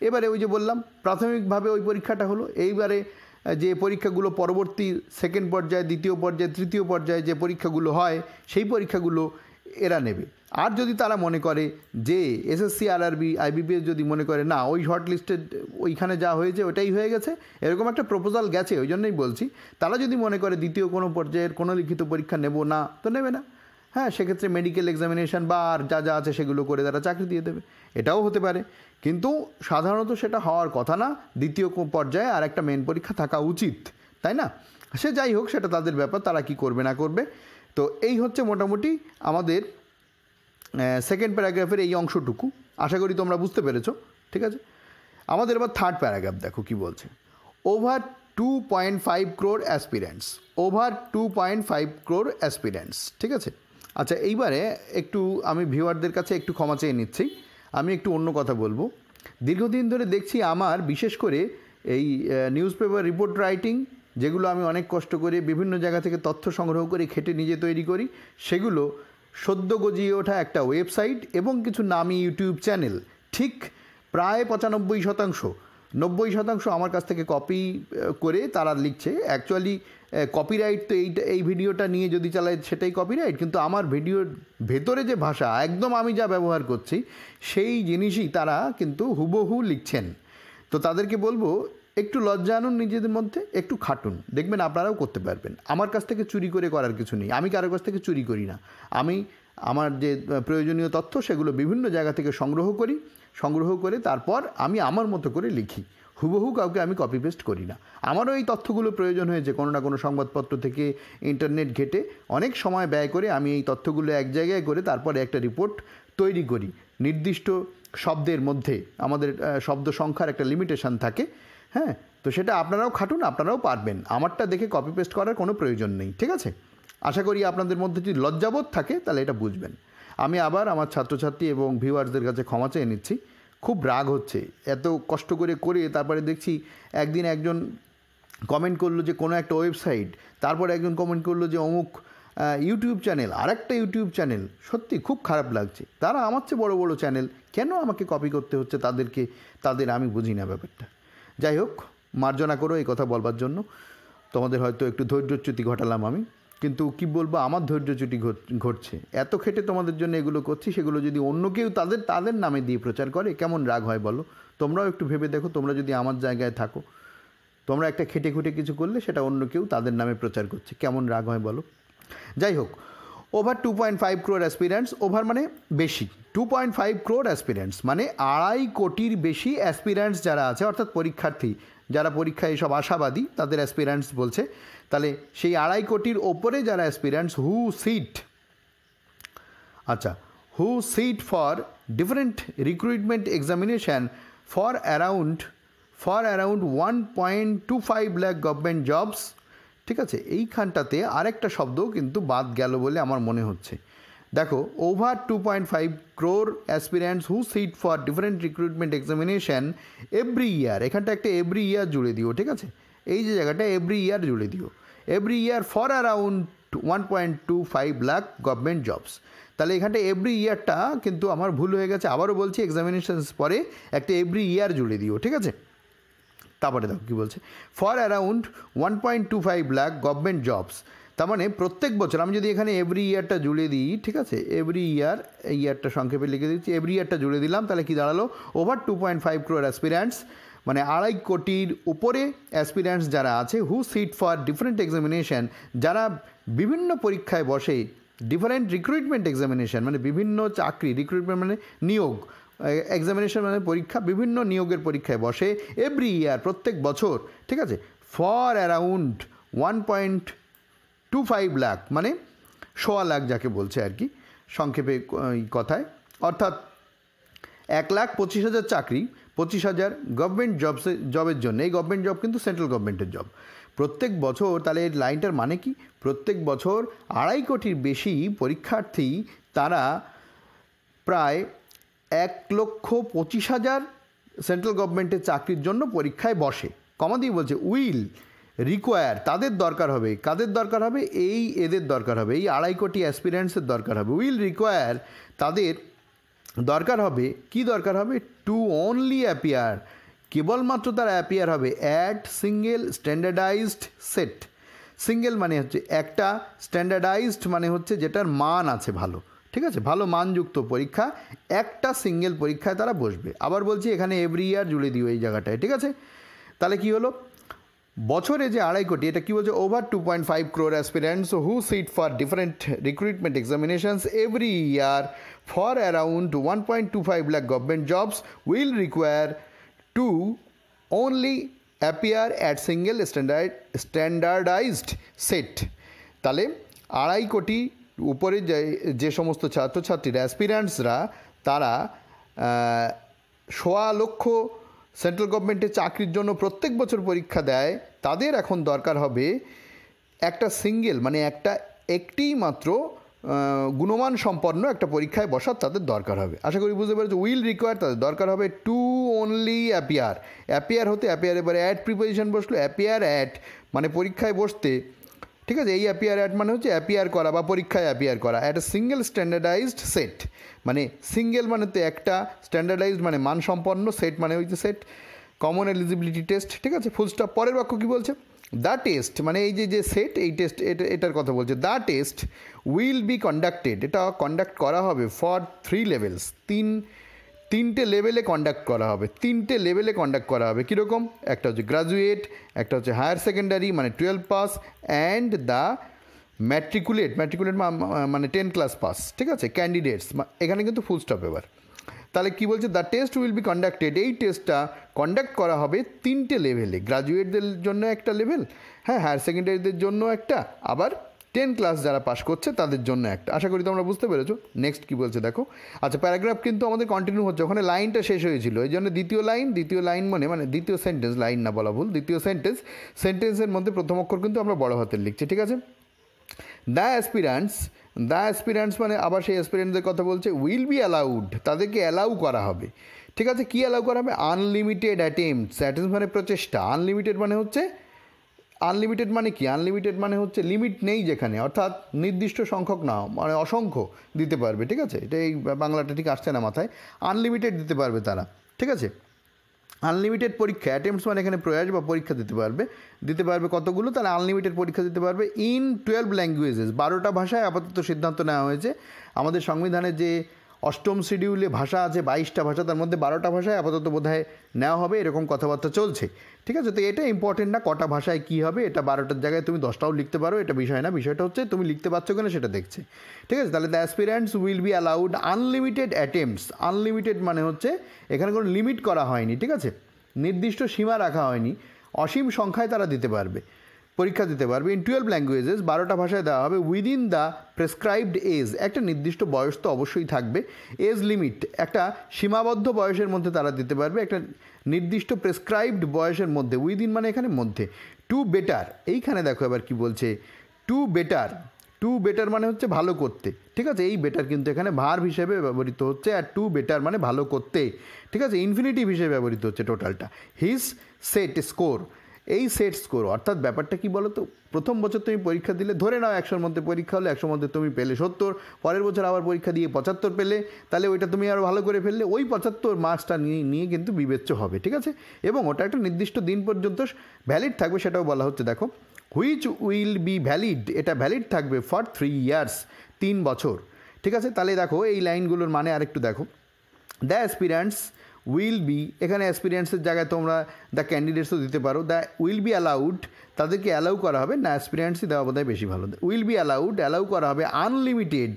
এবারে ওই যে বললাম প্রাথমিকভাবে ওই পরীক্ষাটা হলো এইবারে যে পরীক্ষাগুলো পরবর্তী সেকেন্ড পর্যায়ে দ্বিতীয় পর্যায়ে তৃতীয় পর্যায়ে যে পরীক্ষাগুলো হয় সেই পরীক্ষাগুলো এরা নেবে আর যদি তারা মনে করে যে এসএসসি আর আরবি আইবিবিএস যদি মনে করে না ওই শর্ট লিস্টেড ওইখানে যা হয়েছে ওটাই হয়ে গেছে এরকম একটা প্রপোজাল গেছে ওই জন্যই বলছি তারা যদি মনে করে দ্বিতীয় কোনো পর্যায়ের কোনো লিখিত পরীক্ষা নেব না তো নেবে না হ্যাঁ সেক্ষেত্রে মেডিকেল এক্সামিনেশান বা আর যা যা আছে সেগুলো করে তারা চাকরি দিয়ে দেবে এটাও হতে পারে কিন্তু সাধারণত সেটা হওয়ার কথা না দ্বিতীয় পর্যায়ে আর একটা মেন পরীক্ষা থাকা উচিত তাই না সে যাই হোক সেটা তাদের ব্যাপার তারা কি করবে না করবে তো এই হচ্ছে মোটামুটি আমাদের সেকেন্ড প্যারাগ্রাফের এই অংশটুকু আশা করি তোমরা বুঝতে পেরেছ ঠিক আছে আমাদের এবার থার্ড প্যারাগ্রাফ দেখো কি বলছে over two point five crore aspirants over two point five crore aspirants ঠিক আছে আচ্ছা এইবারে একটু আমি ভিউয়ারদের কাছে একটু ক্ষমা চেয়ে নিচ্ছি আমি একটু অন্য কথা বলবো দীর্ঘদিন ধরে দেখছি আমার বিশেষ করে এই নিউজ পেপার রিপোর্ট রাইটিং যেগুলো আমি অনেক কষ্ট করে বিভিন্ন জায়গা থেকে তথ্য সংগ্রহ করে খেটে নিজে তৈরি করি সেগুলো সদ্য গজিয়ে ওঠা একটা ওয়েবসাইট এবং কিছু নামি ইউটিউব চ্যানেল ঠিক প্রায় পঁচানব্বই শতাংশ নব্বই শতাংশ আমার কাছ থেকে কপি করে তারা লিখছে অ্যাকচুয়ালি কপিরাইট তো এইটা এই ভিডিওটা নিয়ে যদি চালায় সেটাই কপিরাইট কিন্তু আমার ভিডিওর ভেতরে যে ভাষা একদম আমি যা ব্যবহার করছি সেই জিনিসই তারা কিন্তু হুবহু লিখছেন তো তাদেরকে বলবো একটু লজ্জা আনুন নিজেদের মধ্যে একটু খাটুন দেখবেন আপনারাও করতে পারবেন আমার কাছ থেকে চুরি করে করার কিছু নেই আমি কারোর কাছ থেকে চুরি করি না আমি আমার যে প্রয়োজনীয় তথ্য সেগুলো বিভিন্ন জায়গা থেকে সংগ্রহ করি সংগ্রহ করে তারপর আমি আমার মতো করে লিখি হুবহু কাউকে আমি কপি পেস্ট করি না আমারও এই তথ্যগুলো প্রয়োজন হয়েছে কোনো না কোনো সংবাদপত্র থেকে ইন্টারনেট ঘেটে অনেক সময় ব্যয় করে আমি এই তথ্যগুলো এক জায়গায় করে তারপরে একটা রিপোর্ট তৈরি করি নির্দিষ্ট শব্দের মধ্যে আমাদের শব্দ সংখ্যার একটা লিমিটেশন থাকে হ্যাঁ তো সেটা আপনারাও খাটুন আপনারাও পারবেন আমারটা দেখে কপি পেস্ট করার কোনো প্রয়োজন নেই ঠিক আছে আশা করি আপনাদের মধ্যে যদি লজ্জাবোধ থাকে তাহলে এটা বুঝবেন আমি আবার আমার ছাত্রছাত্রী এবং ভিউয়ার্সদের কাছে ক্ষমা চেয়ে নিচ্ছি খুব রাগ হচ্ছে এত কষ্ট করে করে তারপরে দেখছি একদিন একজন কমেন্ট করলো যে কোনো একটা ওয়েবসাইট তারপর একজন কমেন্ট করলো যে অমুক ইউটিউব চ্যানেল আরেকটা ইউটিউব চ্যানেল সত্যি খুব খারাপ লাগছে তারা আমার চেয়ে বড় বড় চ্যানেল কেন আমাকে কপি করতে হচ্ছে তাদেরকে তাদের আমি বুঝি না ব্যাপারটা যাই হোক মার্জনা করো এই কথা বলবার জন্য তোমাদের হয়তো একটু ধৈর্যচ্যুতি ঘটালাম আমি কিন্তু কি বলবো আমার ধৈর্যচ্যুতি ঘটছে এত খেটে তোমাদের জন্য এগুলো করছি সেগুলো যদি অন্য কেউ তাদের তাদের নামে দিয়ে প্রচার করে কেমন রাগ হয় বলো তোমরাও একটু ভেবে দেখো তোমরা যদি আমার জায়গায় থাকো তোমরা একটা খেটে খুঁটে কিছু করলে সেটা অন্য কেউ তাদের নামে প্রচার করছে কেমন রাগ হয় বলো যাই হোক over two point five crore aspirants over মানে বেশি two point five crore aspirants মানে আড়াই কোটির বেশি অ্যাসপিরেন্টস যারা আছে অর্থাৎ পরীক্ষার্থী যারা পরীক্ষায় এসব আশাবাদী তাদের অ্যাসপিরেন্টস বলছে তাহলে সেই আড়াই কোটির ওপরে যারা অ্যাসপিরেন্টস হু সিট আচ্ছা who sit for different recruitment examination for around for around one point two five lakh government jobs ঠিক আছে এইখানটাতে আরেকটা শব্দ কিন্তু বাদ গেল বলে আমার মনে হচ্ছে দেখো over two point five crore aspirants who sit for different recruitment examination every year এখানটা একটা এভরি ইয়ার জুড়ে দিও ঠিক আছে এই যে জায়গাটা এভরি ইয়ার জুড়ে দিও every year for around one point two five lakh government jobs তাহলে এখানটা এভরি ইয়ারটা কিন্তু আমার ভুল হয়ে গেছে আবারও বলছি এক্সামিনেশানস পরে একটা এভরি ইয়ার জুড়ে দিও ঠিক আছে তারপরে দেখো কী বলছে for around one point two five lakh government jobs তার মানে প্রত্যেক বছর আমি যদি এখানে এভরি ইয়ারটা জুড়ে দিই ঠিক আছে এভরি ইয়ার এই ইয়ারটা সংক্ষেপে লিখে দিচ্ছি এভরি ইয়ারটা জুড়ে দিলাম তাহলে কি দাঁড়ালো over two point five crore aspirants মানে আড়াই কোটির উপরে অ্যাসপিরেন্টস যারা আছে who sit for different examination যারা বিভিন্ন পরীক্ষায় বসে ডিফারেন্ট রিক্রুটমেন্ট এক্সামিনেশান মানে বিভিন্ন চাকরি রিক্রুটমেন্ট মানে নিয়োগ এক্সামিনেশন মানে পরীক্ষা বিভিন্ন নিয়োগের পরীক্ষায় বসে এভরি ইয়ার প্রত্যেক বছর ঠিক আছে for around one point two five lakh মানে সোয়া লাখ যাকে বলছে আর কি সংক্ষেপে কথায় অর্থাৎ এক লাখ পঁচিশ হাজার চাকরি পঁচিশ হাজার গভর্নমেন্ট জবসে জবের জন্য এই গভর্নমেন্ট জব কিন্তু সেন্ট্রাল গভর্নমেন্টের জব প্রত্যেক বছর তাহলে এর লাইনটার মানে কি প্রত্যেক বছর আড়াই কোটির বেশি পরীক্ষার্থী তারা প্রায় এক লক্ষ পঁচিশ হাজার সেন্ট্রাল গভর্নমেন্টের চাকরির জন্য পরীক্ষায় বসে কমাদি বলছে উইল রিকোয়ার তাদের দরকার হবে কাদের দরকার হবে এই এদের দরকার হবে এই আড়াই কোটি অ্যাসপিরেন্টসের দরকার হবে উইল রিকোয়ার তাদের দরকার হবে কি দরকার হবে টু অনলি অ্যাপিয়ার কেবলমাত্র তার অ্যাপিয়ার হবে at single standardised CET single মানে হচ্ছে একটা স্ট্যান্ডার্ডাইজড মানে হচ্ছে যেটার মান আছে ভালো ঠিক আছে ভালো মানযুক্ত পরীক্ষা একটা সিঙ্গেল পরীক্ষায় তারা বসবে আবার বলছি এখানে এভরি ইয়ার জুড়ে দিও এই জায়গাটায় ঠিক আছে তাহলে কি হলো বছরে যে আড়াই কোটি এটা কী বলছে over two point five crore aspirants who sit for different recruitment examinations every year for around one point two five lakh government jobs will require to only appear at single standard standardised CET তাহলে আড়াই কোটি উপরে যে যে সমস্ত ছাত্রছাত্রীরা অ্যাসপিরান্টসরা তারা সোয়া লক্ষ সেন্ট্রাল গভর্নমেন্টের চাকরির জন্য প্রত্যেক বছর পরীক্ষা দেয় তাদের এখন দরকার হবে একটা সিঙ্গেল মানে একটা একটি মাত্র গুণমান সম্পন্ন একটা পরীক্ষায় বসার তাদের দরকার হবে আশা করি বুঝতে পারছি উইল রিকোয়ার তাদের দরকার হবে টু অনলি অ্যাপিয়ার অ্যাপিয়ার হতে অ্যাপিয়ার এবারে অ্যাট প্রিপারেশন বসলো অ্যাপিয়ার অ্যাট মানে পরীক্ষায় বসতে ঠিক আছে এই অ্যাপিয়ার অ্যাড মানে হচ্ছে অ্যাপিয়ার করা বা পরীক্ষায় অ্যাপিয়ার করা at a single standardised CET মানে সিঙ্গেল মানে তো একটা স্ট্যান্ডার্ডাইজড মানে মানসম্পন্ন সেট মানে হচ্ছে সেট কমন এলিজিবিলিটি টেস্ট ঠিক আছে ফুল স্টপ পরের বাক্য কী বলছে দ্য টেস্ট মানে এই যে যে সেট এই টেস্ট এটা এটার কথা বলছে the test will be conducted এটা কন্ডাক্ট করা হবে ফর থ্রি লেভেলস তিন তিনটে লেভেলে কন্ডাক্ট করা হবে তিনটে লেভেলে কন্ডাক্ট করা হবে কীরকম একটা হচ্ছে গ্রাজুয়েট একটা হচ্ছে হায়ার সেকেন্ডারি মানে twelve pass and the matriculate matriculate মানে টেন ক্লাস পাস ঠিক আছে ক্যান্ডিডেটস এখানে কিন্তু ফুল স্টপ এবার তাহলে কী বলছে the test will be conducted এই টেস্টটা কন্ডাক্ট করা হবে তিনটে লেভেলে গ্রাজুয়েটদের জন্য একটা লেভেল হ্যাঁ হায়ার সেকেন্ডারিদের জন্য একটা আবার টেন ক্লাস যারা পাশ করছে তাদের জন্য একটা আশা করি তোমরা বুঝতে পেরেছো নেক্সট কী বলছে দেখো আচ্ছা প্যারাগ্রাফ কিন্তু আমাদের কন্টিনিউ হচ্ছে ওখানে লাইনটা শেষ হয়েছিল এই জন্য দ্বিতীয় লাইন দ্বিতীয় লাইন মানে মানে দ্বিতীয় সেন্টেন্স লাইন না বলা ভুল দ্বিতীয় সেন্টেন্স সেন্টেন্সের মধ্যে প্রথম অক্ষর কিন্তু আমরা বড় হাতের লিখছি ঠিক আছে দ্য অ্যাসপিরান্টস দ্য অ্যাসপিরান্টস মানে আবার সেই অ্যাসপিরান্টদের কথা বলছে উইল বি অ্যালাউড তাদেরকে অ্যালাউ করা হবে ঠিক আছে কী অ্যালাউ করা হবে আনলিমিটেড অ্যাটেম্পটস অ্যাটেম্পস মানে প্রচেষ্টা আনলিমিটেড মানে হচ্ছে আনলিমিটেড মানে কি আনলিমিটেড মানে হচ্ছে লিমিট নেই যেখানে অর্থাৎ নির্দিষ্ট সংখ্যক না মানে অসংখ্য দিতে পারবে ঠিক আছে এটা এই বাংলাটা ঠিক আসছে না মাথায় আনলিমিটেড দিতে পারবে তারা ঠিক আছে আনলিমিটেড পরীক্ষা অ্যাটেম্পস মানে এখানে প্রয়াস বা পরীক্ষা দিতে পারবে দিতে পারবে কতগুলো তাহলে আনলিমিটেড পরীক্ষা দিতে পারবে ইন টুয়েলভ ল্যাঙ্গুয়েজেস বারোটা ভাষায় আপাতত সিদ্ধান্ত নেওয়া হয়েছে আমাদের সংবিধানে যে অষ্টম শিডিউলে ভাষা আছে বাইশটা ভাষা তার মধ্যে বারোটা ভাষায় আপাতত বোধহয় নেওয়া হবে এরকম কথাবার্তা চলছে ঠিক আছে তো এটা ইম্পর্টেন্ট না কটা ভাষায় কী হবে এটা বারোটার জায়গায় তুমি দশটাও লিখতে পারো এটা বিষয় না বিষয়টা হচ্ছে তুমি লিখতে পারছো কিনা সেটা দেখছে ঠিক আছে তাহলে the aspirants will be allowed unlimited attempts unlimited মানে হচ্ছে এখানে কোনো লিমিট করা হয়নি ঠিক আছে নির্দিষ্ট সীমা রাখা হয়নি অসীম সংখ্যায় তারা দিতে পারবে পরীক্ষা দিতে পারবে ইন টুয়েলভ ল্যাঙ্গুয়েজেস বারোটা ভাষায় দেওয়া হবে উইদিন দ্য প্রেসক্রাইবড এজ একটা নির্দিষ্ট বয়স তো অবশ্যই থাকবে এজ লিমিট একটা সীমাবদ্ধ বয়সের মধ্যে তারা দিতে পারবে একটা নির্দিষ্ট প্রেসক্রাইবড বয়সের মধ্যে উইদিন মানে এখানে মধ্যে টু বেটার এইখানে দেখো এবার কি বলছে টু বেটার টু বেটার মানে হচ্ছে ভালো করতে ঠিক আছে এই বেটার কিন্তু এখানে ভার হিসেবে ব্যবহৃত হচ্ছে আর টু বেটার মানে ভালো করতে ঠিক আছে ইনফিনিটিভ হিসেবে ব্যবহৃত হচ্ছে টোটালটা হিস সেট স্কোর এই সেট স্কোর অর্থাৎ ব্যাপারটা কি বলো তো প্রথম বছর তুমি পরীক্ষা দিলে ধরে নাও একশোর মধ্যে পরীক্ষা হলে একশোর মধ্যে তুমি পেলে সত্তর পরের বছর আবার পরীক্ষা দিয়ে পঁচাত্তর পেলে তাহলে ওইটা তুমি আরও ভালো করে ফেললে ওই পঁচাত্তর মার্কসটা নিয়ে নিয়ে কিন্তু বিবেচ্য হবে ঠিক আছে এবং ওটা একটা নির্দিষ্ট দিন পর্যন্ত ভ্যালিড থাকবে সেটাও বলা হচ্ছে দেখো হুইচ উইল বি ভ্যালিড এটা ভ্যালিড থাকবে ফর থ্রি ইয়ার্স তিন বছর ঠিক আছে তাহলে দেখো এই লাইনগুলোর মানে আরেকটু দেখো দ্য অ্যাসপিরান্টস উইল বি এখানে অ্যাসপিরিয়েন্সের জায়গায় তোমরা দ্য ক্যান্ডিডেটসও দিতে পারো দ্য উইল বি অ্যালাউড তাদেরকে অ্যালাউ করা হবে না অ্যাসপিরিয়েন্সই দেওয়া বোধহয় বেশি ভালো উইল বি অ্যালাউড অ্যালাউ করা হবে আনলিমিটেড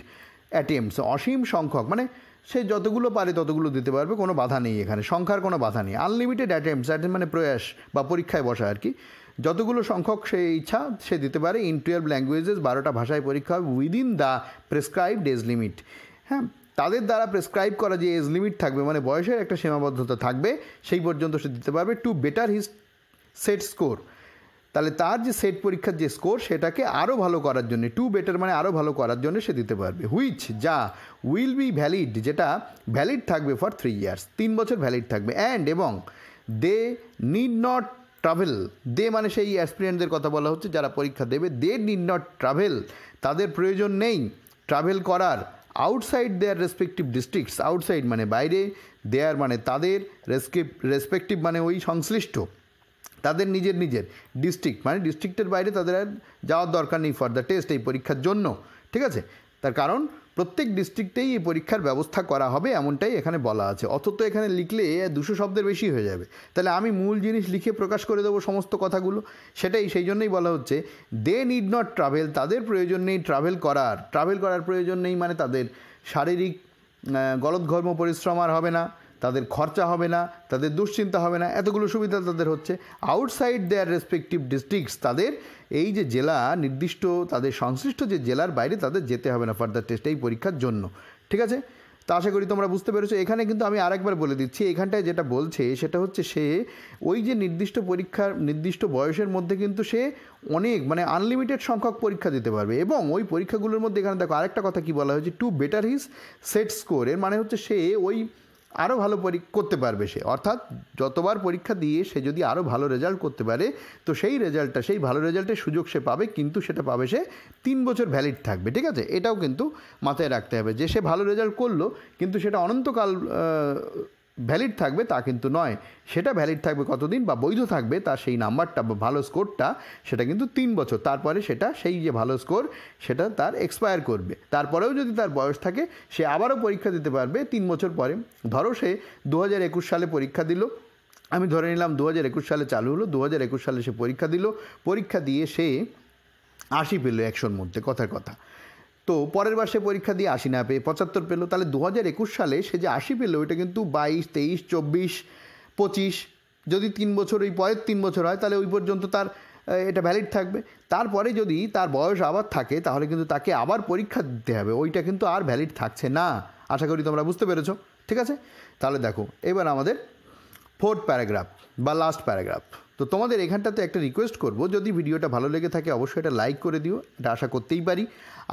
অ্যাটেম্পস অসীম সংখ্যক মানে সে যতগুলো পারে ততগুলো দিতে পারবে কোনো বাধা নেই এখানে সংখ্যার কোনো বাধা নেই আনলিমিটেড অ্যাটেম্পস অ্যাটেম মানে প্রয়াস বা পরীক্ষায় বসা আর কি যতগুলো সংখ্যক সে ইচ্ছা সে দিতে পারে ইন টুয়েলভ ল্যাঙ্গুয়েজেস বারোটা ভাষায় পরীক্ষা হবে within the prescribe days limit হ্যাঁ তাদের দ্বারা প্রেসক্রাইব করা যে এজ লিমিট থাকবে মানে বয়সের একটা সীমাবদ্ধতা থাকবে সেই পর্যন্ত সে দিতে পারবে to better his set score তাহলে তার যে সেট পরীক্ষার যে স্কোর সেটাকে আরও ভালো করার জন্য টু বেটার মানে আরও ভালো করার জন্য সে দিতে পারবে হুইচ যা উইল বি ভ্যালিড যেটা ভ্যালিড থাকবে ফর থ্রি ইয়ার্স তিন বছর ভ্যালিড থাকবে অ্যান্ড এবং they need not travel they মানে সেই অ্যাসপিরিয়েন্টদের কথা বলা হচ্ছে যারা পরীক্ষা দেবে দে নিড নট ট্রাভেল তাদের প্রয়োজন নেই ট্রাভেল করার outside their respective districts outside মানে বাইরে দেয়ার মানে তাদের রেসকেপ রেসপেক্টিভ মানে ওই সংশ্লিষ্ট তাদের নিজের নিজের ডিস্ট্রিক্ট মানে ডিস্ট্রিক্টের বাইরে তাদের আর যাওয়ার দরকার নেই ফর দ্য টেস্ট এই পরীক্ষার জন্য ঠিক আছে তার কারণ প্রত্যেক ডিস্ট্রিক্টেই এই পরীক্ষার ব্যবস্থা করা হবে এমনটাই এখানে বলা আছে অথচ এখানে লিখলে দুশো শব্দের বেশি হয়ে যাবে তাহলে আমি মূল জিনিস লিখে প্রকাশ করে দেবো সমস্ত কথাগুলো সেটাই সেই জন্যই বলা হচ্ছে দে নিড নট ট্রাভেল তাদের প্রয়োজন নেই ট্রাভেল করার ট্রাভেল করার প্রয়োজন নেই মানে তাদের শারীরিক ঘর্ম পরিশ্রম আর হবে না তাদের খরচা হবে না তাদের দুশ্চিন্তা হবে না এতগুলো সুবিধা তাদের হচ্ছে আউটসাইড দেয়ার রেসপেক্টিভ ডিস্ট্রিক্টস তাদের এই যে জেলা নির্দিষ্ট তাদের সংশ্লিষ্ট যে জেলার বাইরে তাদের যেতে হবে না ফার্দার টেস্ট এই পরীক্ষার জন্য ঠিক আছে তো আশা করি তোমরা বুঝতে পেরেছো এখানে কিন্তু আমি আরেকবার বলে দিচ্ছি এখানটায় যেটা বলছে সেটা হচ্ছে সে ওই যে নির্দিষ্ট পরীক্ষার নির্দিষ্ট বয়সের মধ্যে কিন্তু সে অনেক মানে আনলিমিটেড সংখ্যক পরীক্ষা দিতে পারবে এবং ওই পরীক্ষাগুলোর মধ্যে এখানে দেখো আরেকটা কথা কি বলা হয়েছে to better his set score এর মানে হচ্ছে সে ওই আরও ভালো করতে পারবে সে অর্থাৎ যতবার পরীক্ষা দিয়ে সে যদি আরও ভালো রেজাল্ট করতে পারে তো সেই রেজাল্টটা সেই ভালো রেজাল্টের সুযোগ সে পাবে কিন্তু সেটা পাবে সে তিন বছর ভ্যালিড থাকবে ঠিক আছে এটাও কিন্তু মাথায় রাখতে হবে যে সে ভালো রেজাল্ট করলো কিন্তু সেটা অনন্তকাল ভ্যালিড থাকবে তা কিন্তু নয় সেটা ভ্যালিড থাকবে কতদিন বা বৈধ থাকবে তার সেই নাম্বারটা বা ভালো স্কোরটা সেটা কিন্তু তিন বছর তারপরে সেটা সেই যে ভালো স্কোর সেটা তার এক্সপায়ার করবে তারপরেও যদি তার বয়স থাকে সে আবারও পরীক্ষা দিতে পারবে তিন বছর পরে ধরো সে দু সালে পরীক্ষা দিল আমি ধরে নিলাম দু সালে চালু হলো দু সালে সে পরীক্ষা দিল পরীক্ষা দিয়ে সে আশি পেল একশোর মধ্যে কথার কথা তো পরের বার সে পরীক্ষা দিয়ে আশি না পেয়ে পঁচাত্তর পেলো তাহলে দু হাজার একুশ সালে সে যে আশি পেলো ওইটা কিন্তু বাইশ তেইশ চব্বিশ পঁচিশ যদি তিন বছর ওই পরের তিন বছর হয় তাহলে ওই পর্যন্ত তার এটা ভ্যালিড থাকবে তারপরে যদি তার বয়স আবার থাকে তাহলে কিন্তু তাকে আবার পরীক্ষা দিতে হবে ওইটা কিন্তু আর ভ্যালিড থাকছে না আশা করি তোমরা বুঝতে পেরেছ ঠিক আছে তাহলে দেখো এবার আমাদের ফোর্থ প্যারাগ্রাফ বা লাস্ট প্যারাগ্রাফ তো তোমাদের এখানটাতে একটা রিকোয়েস্ট করব যদি ভিডিওটা ভালো লেগে থাকে অবশ্যই এটা লাইক করে দিও এটা আশা করতেই পারি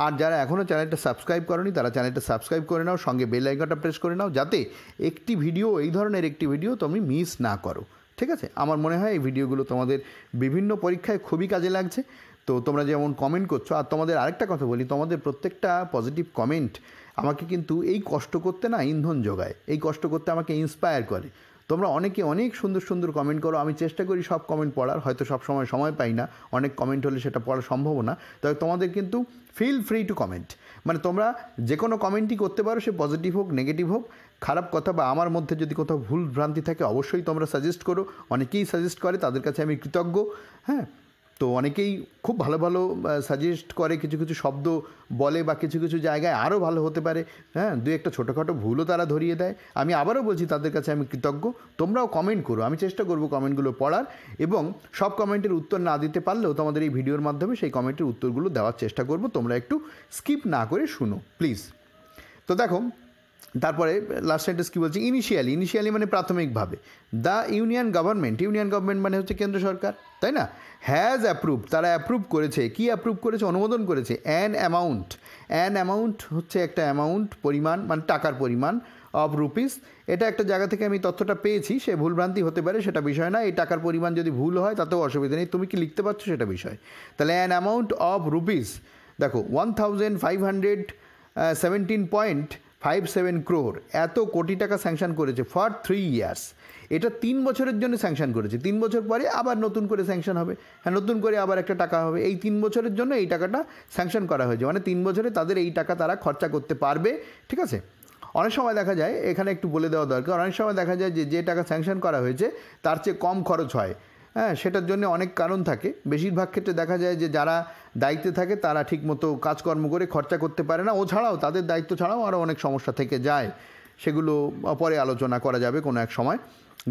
আর যারা এখনও চ্যানেলটা সাবস্ক্রাইব করনি তারা চ্যানেলটা সাবস্ক্রাইব করে নাও সঙ্গে বেল আইকনটা প্রেস করে নাও যাতে একটি ভিডিও এই ধরনের একটি ভিডিও তুমি মিস না করো ঠিক আছে আমার মনে হয় এই ভিডিওগুলো তোমাদের বিভিন্ন পরীক্ষায় খুবই কাজে লাগছে তো তোমরা যেমন কমেন্ট করছো আর তোমাদের আরেকটা কথা বলি তোমাদের প্রত্যেকটা পজিটিভ কমেন্ট আমাকে কিন্তু এই কষ্ট করতে না ইন্ধন যোগায় এই কষ্ট করতে আমাকে ইন্সপায়ার করে তোমরা অনেকে অনেক সুন্দর সুন্দর কমেন্ট করো আমি চেষ্টা করি সব কমেন্ট পড়ার হয়তো সব সময় সময় পাই না অনেক কমেন্ট হলে সেটা পড়া সম্ভব না তবে তোমাদের কিন্তু ফিল ফ্রি টু কমেন্ট মানে তোমরা যে কোনো কমেন্টই করতে পারো সে পজিটিভ হোক নেগেটিভ হোক খারাপ কথা বা আমার মধ্যে যদি কোথাও ভুল ভ্রান্তি থাকে অবশ্যই তোমরা সাজেস্ট করো অনেকেই সাজেস্ট করে তাদের কাছে আমি কৃতজ্ঞ হ্যাঁ তো অনেকেই খুব ভালো ভালো সাজেস্ট করে কিছু কিছু শব্দ বলে বা কিছু কিছু জায়গায় আরও ভালো হতে পারে হ্যাঁ দু একটা ছোটোখাটো ভুলও তারা ধরিয়ে দেয় আমি আবারও বলছি তাদের কাছে আমি কৃতজ্ঞ তোমরাও কমেন্ট করো আমি চেষ্টা করব কমেন্টগুলো পড়ার এবং সব কমেন্টের উত্তর না দিতে পারলেও তোমাদের এই ভিডিওর মাধ্যমে সেই কমেন্টের উত্তরগুলো দেওয়ার চেষ্টা করব তোমরা একটু স্কিপ না করে শুনো প্লিজ তো দেখো তারপরে লাস্ট সেন্টেন্স কী বলছে ইনিশিয়ালি ইনিশিয়ালি মানে প্রাথমিকভাবে the union government union government মানে হচ্ছে কেন্দ্র সরকার তাই না হ্যাজ অ্যাপ্রুভ তারা অ্যাপ্রুভ করেছে কি অ্যাপ্রুভ করেছে অনুমোদন করেছে অ্যান অ্যামাউন্ট অ্যান অ্যামাউন্ট হচ্ছে একটা অ্যামাউন্ট পরিমাণ মানে টাকার পরিমাণ অফ রুপিস এটা একটা জায়গা থেকে আমি তথ্যটা পেয়েছি সে ভুলভ্রান্তি হতে পারে সেটা বিষয় না এই টাকার পরিমাণ যদি ভুল হয় তাতেও অসুবিধা নেই তুমি কি লিখতে পারছো সেটা বিষয় তাহলে অ্যান অ্যামাউন্ট অফ রুপিস দেখো one thousand five hundred seventeen point five seven crore এত কোটি টাকা স্যাংশন করেছে ফর থ্রি ইয়ার্স এটা তিন বছরের জন্য স্যাংশন করেছে তিন বছর পরে আবার নতুন করে স্যাংশন হবে হ্যাঁ নতুন করে আবার একটা টাকা হবে এই তিন বছরের জন্য এই টাকাটা স্যাংশন করা হয়েছে মানে তিন বছরে তাদের এই টাকা তারা খরচা করতে পারবে ঠিক আছে অনেক সময় দেখা যায় এখানে একটু বলে দেওয়া দরকার অনেক সময় দেখা যায় যে যে টাকা স্যাংশন করা হয়েছে তার চেয়ে কম খরচ হয় হ্যাঁ সেটার জন্য অনেক কারণ থাকে বেশিরভাগ ক্ষেত্রে দেখা যায় যে যারা দায়িত্বে থাকে তারা ঠিকমতো কাজকর্ম করে খরচা করতে পারে না ও ছাড়াও তাদের দায়িত্ব ছাড়াও আরও অনেক সমস্যা থেকে যায় সেগুলো পরে আলোচনা করা যাবে কোনো এক সময়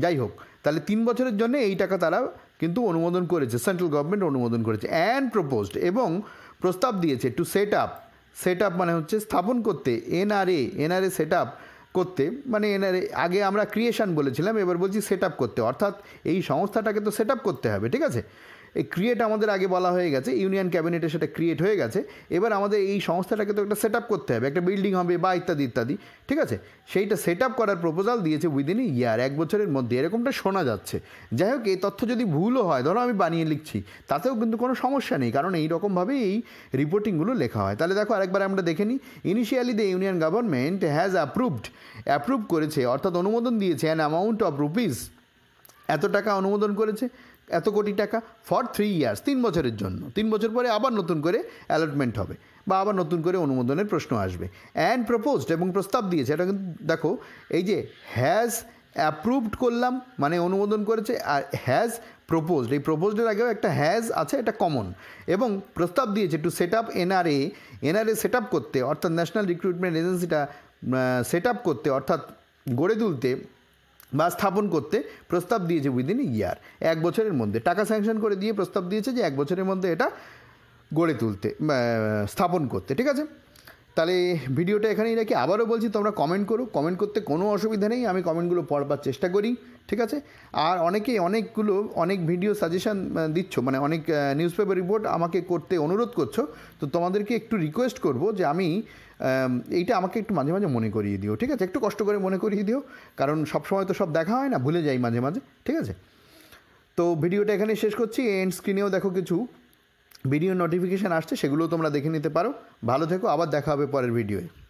যাই হোক তাহলে তিন বছরের জন্য এই টাকা তারা কিন্তু অনুমোদন করেছে সেন্ট্রাল গভর্নমেন্ট অনুমোদন করেছে অ্যান্ড প্রপোজড এবং প্রস্তাব দিয়েছে to set up set up মানে হচ্ছে স্থাপন করতে এনআরএ এনআরএ সেট আপ করতে মানে এনার আগে আমরা ক্রিয়েশন বলেছিলাম এবার বলছি সেট করতে অর্থাৎ এই সংস্থাটাকে তো সেট করতে হবে ঠিক আছে এই ক্রিয়েট আমাদের আগে বলা হয়ে গেছে ইউনিয়ন ক্যাবিনেটে সেটা ক্রিয়েট হয়ে গেছে এবার আমাদের এই সংস্থাটাকে তো একটা সেট করতে হবে একটা বিল্ডিং হবে বা ইত্যাদি ইত্যাদি ঠিক আছে সেইটা সেট করার প্রপোজাল দিয়েছে উইদিন এ ইয়ার এক বছরের মধ্যে এরকমটা শোনা যাচ্ছে যাই হোক এই তথ্য যদি ভুলও হয় ধরো আমি বানিয়ে লিখছি তাতেও কিন্তু কোনো সমস্যা নেই কারণ এই রকমভাবে এই রিপোর্টিংগুলো লেখা হয় তাহলে দেখো আরেকবার আমরা দেখে নিই initially the union government has approved approve করেছে অর্থাৎ অনুমোদন দিয়েছে অ্যান অ্যামাউন্ট অফ রুপিস এত টাকা অনুমোদন করেছে এত কোটি টাকা ফর থ্রি ইয়ার্স তিন বছরের জন্য তিন বছর পরে আবার নতুন করে অ্যালটমেন্ট হবে বা আবার নতুন করে অনুমোদনের প্রশ্ন আসবে অ্যান্ড প্রপোজড এবং প্রস্তাব দিয়েছে এটা কিন্তু দেখো এই যে হ্যাজ অ্যাপ্রুভড করলাম মানে অনুমোদন করেছে আর হ্যাজ প্রপোজড এই প্রপোজডের আগেও একটা হ্যাজ আছে এটা কমন এবং প্রস্তাব দিয়েছে to set up NRA NRA set up করতে অর্থাৎ ন্যাশনাল রিক্রুটমেন্ট এজেন্সিটা সেট আপ করতে অর্থাৎ গড়ে তুলতে বা স্থাপন করতে প্রস্তাব দিয়েছে উইদিন ইয়ার এক বছরের মধ্যে টাকা স্যাংশন করে দিয়ে প্রস্তাব দিয়েছে যে এক বছরের মধ্যে এটা গড়ে তুলতে স্থাপন করতে ঠিক আছে তাহলে ভিডিওটা এখানেই রাখি আবারও বলছি তোমরা কমেন্ট করো কমেন্ট করতে কোনো অসুবিধা নেই আমি কমেন্টগুলো পড়বার চেষ্টা করি ঠিক আছে আর অনেকে অনেকগুলো অনেক ভিডিও সাজেশান দিচ্ছ মানে অনেক নিউজ পেপার রিপোর্ট আমাকে করতে অনুরোধ করছো তো তোমাদেরকে একটু রিকোয়েস্ট করব যে আমি এইটা আমাকে একটু মাঝে মাঝে মনে করিয়ে দিও ঠিক আছে একটু কষ্ট করে মনে করিয়ে দিও কারণ সবসময় তো সব দেখা হয় না ভুলে যাই মাঝে মাঝে ঠিক আছে তো ভিডিওটা এখানে শেষ করছি এন্ড স্ক্রিনেও দেখো কিছু ভিডিও নোটিফিকেশান আসছে সেগুলো তোমরা দেখে নিতে পারো ভালো থেকো আবার দেখা হবে পরের ভিডিওয়ে